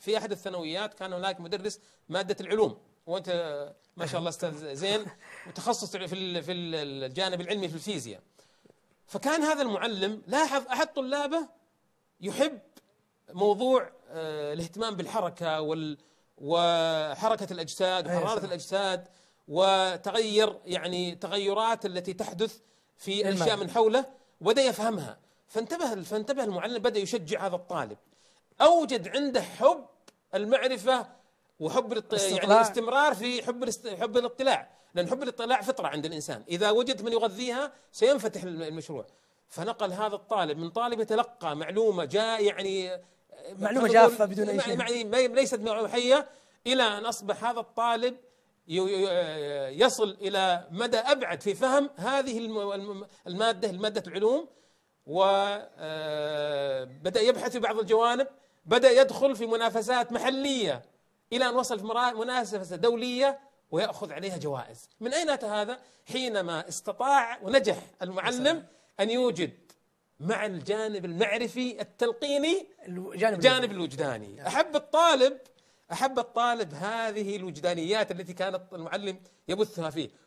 في احد الثانويات كان هناك مدرس ماده العلوم وانت ما شاء الله استاذ زين متخصص في في الجانب العلمي في الفيزياء فكان هذا المعلم لاحظ احد طلابه يحب موضوع آه، الاهتمام بالحركه وال وحركه الاجساد أيوة، وحراره الاجساد وتغير يعني تغيرات التي تحدث في الاشياء من حوله وبدا يفهمها فانتبه فانتبه المعلم بدا يشجع هذا الطالب اوجد عنده حب المعرفه وحب الاط... يعني الاستمرار في حب الاست... حب الاطلاع لان حب الاطلاع فطره عند الانسان اذا وجد من يغذيها سينفتح المشروع فنقل هذا الطالب من طالب يتلقى معلومه جاء يعني آه، معلومه جافه بدون اي شيء يعني ليست معلومه حيه الى ان اصبح هذا الطالب آه، يصل الى مدى ابعد في فهم هذه الماده الماده العلوم وبدا آه، يبحث في بعض الجوانب بدأ يدخل في منافسات محلية إلى أن وصل في منافسة دولية ويأخذ عليها جوائز من أين أتى هذا؟ حينما استطاع ونجح المعلم أن يوجد مع الجانب المعرفي التلقيني الجانب جانب الوجداني أحب الطالب أحب الطالب هذه الوجدانيات التي كانت المعلم يبثها فيه